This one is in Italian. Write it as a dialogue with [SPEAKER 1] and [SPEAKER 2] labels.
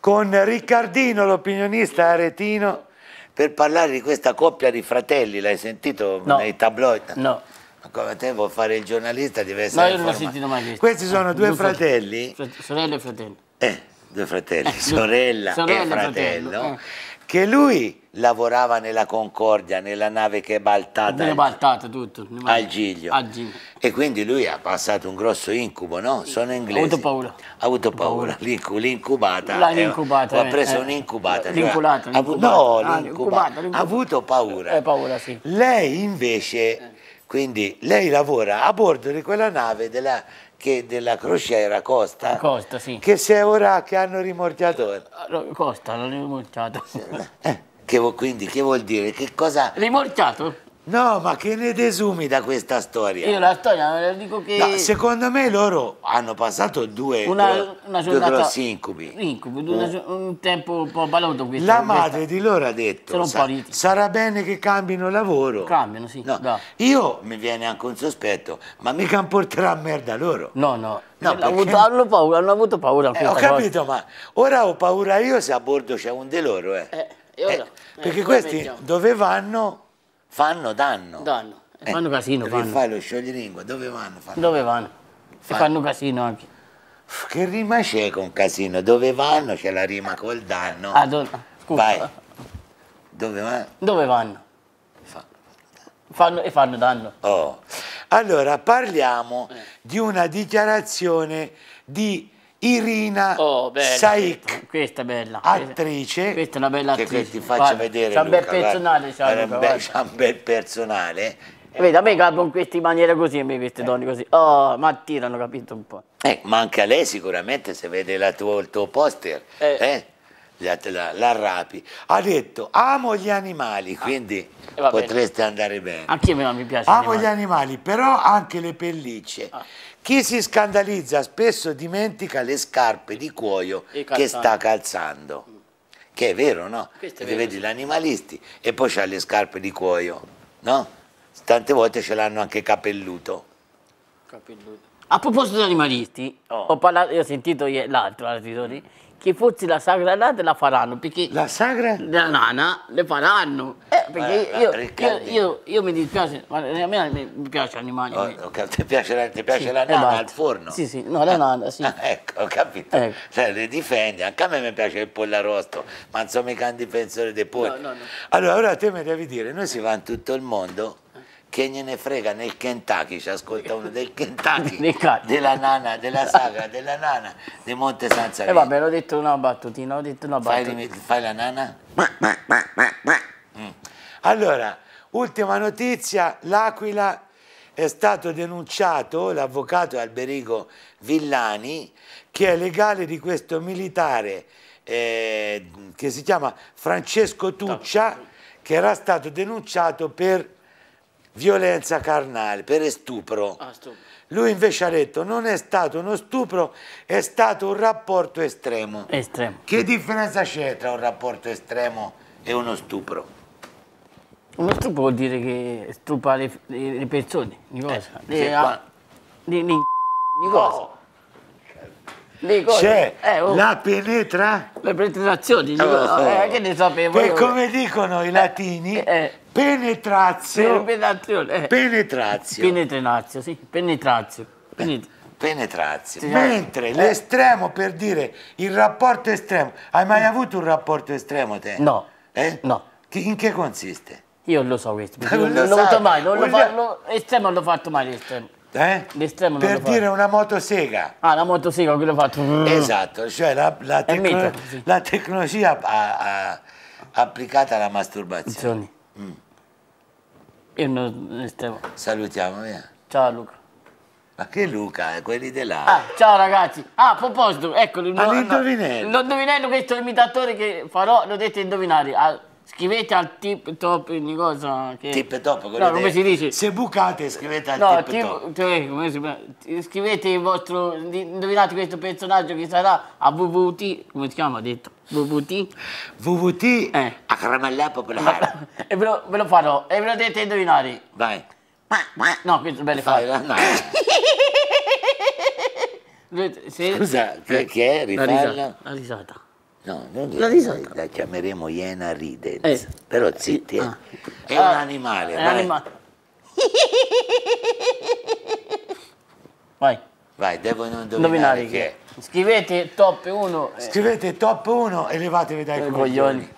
[SPEAKER 1] con Riccardino, l'opinionista aretino, per parlare di questa coppia di fratelli, l'hai sentito no. nei tabloid? No. Ma come te vuoi fare il giornalista deve essere No, io non l'ho sentito mai questo. Questi sono eh, due, due fratelli. Fratelli. Sorella e fratello. Eh, due fratelli, eh, sorella, sorella, e fratello. fratello. Eh che lui lavorava nella Concordia, nella nave che è baltata, è
[SPEAKER 2] baltata tutto, al,
[SPEAKER 1] Giglio. al, Giglio. E quindi lui ha passato un grosso incubo, no? Sono inglese. Ha avuto paura. Ha avuto paura, paura. l'incubata. L'ha eh, incubata. ha preso eh, eh. un'incubata. Cioè L'inculata. Cioè, no, ah, l'incubata. Ha avuto paura. Eh, paura sì. Lei invece, quindi, lei lavora a bordo di quella nave della che della crociera Costa, Costa sì. che se ora che hanno rimorchiato ah, Costa l'hanno rimorchiato. Eh, che, quindi che vuol dire? Che cosa... Rimorchiato? No, ma che ne desumi da questa storia? Io la storia
[SPEAKER 2] non eh, la dico che. No,
[SPEAKER 1] secondo me loro hanno passato due, una, una due grossi incubi. incubi una, eh.
[SPEAKER 2] un tempo un po' baloto
[SPEAKER 1] questo. La madre questa. di loro ha detto: sa, sarà bene che cambino lavoro. Cambiano, sì. No. No. Io mi viene anche un sospetto, ma mica porterà merda loro. No, no. No, perché... avuto, hanno, paura, hanno avuto paura. Eh, ho capito, volta. ma ora ho paura io se a bordo c'è un di loro. Eh. Eh, ora, eh, eh perché questi dove vanno Fanno danno. Danno. E eh, fanno casino. Che fanno. fai lo scioglilingua, dove vanno? Fanno dove vanno? Fanno. E fanno casino anche. Che rima c'è con casino? Dove vanno? C'è la rima col danno. Ah, do... scusa. Vai. Dove vanno? Dove vanno? fanno e fanno danno. Oh. Allora, parliamo eh. di una dichiarazione di Irina oh, Saik,
[SPEAKER 2] questa, è bella, attrice, questa è una bella attrice. Che ti faccio guarda, vedere. C'è un bel personale, c'è un, be un bel personale. E vedi, a me cadono queste in maniera così, a me queste eh. donne così. Oh, ma tirano, capito un po'.
[SPEAKER 1] Eh, ma anche a lei sicuramente se vede tuo, il tuo poster. Eh. eh la, la, la rapi, ha detto amo gli animali, ah, quindi eh, potreste bene. andare bene. Anche a me mi piace. Amo gli animali, però anche le pellicce. Ah. Chi si scandalizza spesso dimentica le scarpe di cuoio che sta calzando. Che è vero, no? è vero. Vedi gli animalisti e poi c'ha le scarpe di cuoio, no? Tante volte ce l'hanno anche capelluto.
[SPEAKER 2] Capelluto. A proposito di animalisti, oh. ho, parlato, ho sentito l'altro, l'altro mm che forse la sagra nata la faranno perché la sagra? la nana le faranno eh, eh perché
[SPEAKER 1] io, io,
[SPEAKER 2] io, io, mi dispiace ma a me mi piace l'animale oh,
[SPEAKER 1] okay. ti piace, la, ti piace sì, la eh, nana al forno? sì sì no la eh. nana sì ah, ecco ho capito ecco. Cioè, le difendi anche a me mi piace il pollo arrosto ma insomma i mica un difensore dei polli no, no, no. allora ora te mi devi dire noi si va in tutto il mondo che gliene frega nel Kentucky, ci ascolta uno del Kentucky, della nana, della sagra, della nana, di Monte San Savino. E eh vabbè, l'ho detto una battutina, ho detto una battutina. Fai, fai la nana? Mm. Allora, ultima notizia, l'Aquila è stato denunciato l'avvocato Alberigo Villani, che è legale di questo militare eh, che si chiama Francesco Tuccia, che era stato denunciato per violenza carnale, per stupro. Ah, stupro. Lui invece ha detto non è stato uno stupro, è stato un rapporto estremo. Estremo. Che differenza c'è tra un rapporto estremo e uno stupro?
[SPEAKER 2] Uno stupro vuol dire che stupa le, le persone, di cosa? Eh, le, sì, a,
[SPEAKER 1] le, le, le, cosa? Oh. Dico, c'è eh, oh. la penetra... Le penetrazioni, dico, oh. eh, che ne sapevo. E come dicono i eh, latini, eh. penetrazio...
[SPEAKER 2] Penetrazione. Eh. Penetrazio. Penetrazio, sì, penetrazio.
[SPEAKER 1] Penet penetrazio. Mentre l'estremo, per dire, il rapporto estremo... Hai mai mm. avuto un rapporto estremo te? No. Eh? No. In che consiste? Io lo so questo, non l'ho avuto mai, non l'ho,
[SPEAKER 2] estremo non l'ho fatto mai l'estremo.
[SPEAKER 1] Eh? per dire una motosega. Ah, la motosega, quello fatto. Mm. Esatto, cioè la, la, tecno mito, sì. la tecnologia a, a, applicata alla masturbazione. Mm. Io non estremo. Salutiamo, via. Ciao Luca. Ma che Luca, eh? quelli della... Ah,
[SPEAKER 2] ciao ragazzi. Ah, a proposito, eccolo. All'indovinello. No, L'indovinello, questo imitatore che farò, lo dovete indovinare. Ah, scrivete al tip top ogni
[SPEAKER 1] cosa che... tip top no, come si dice se bucate scrivete al no, tip, tip top
[SPEAKER 2] cioè, scrivete il vostro indovinate questo personaggio che sarà a WWT come si chiama detto WWT WWT eh. a caramellà popolare e ve lo, ve lo, farò e ve lo dovete indovinare vai no questo è bello fare no. se... scusa perché rifalla
[SPEAKER 1] la risata No, non la di La chiameremo Iena Ridens. Eh. Però zitti, eh. Ah. È ah. un animale. È vai. Animale. vai. Vai, devo indovinare che è. Scrivete top 1. Scrivete top 1 e levatevi dai eh, coglioni. coglioni.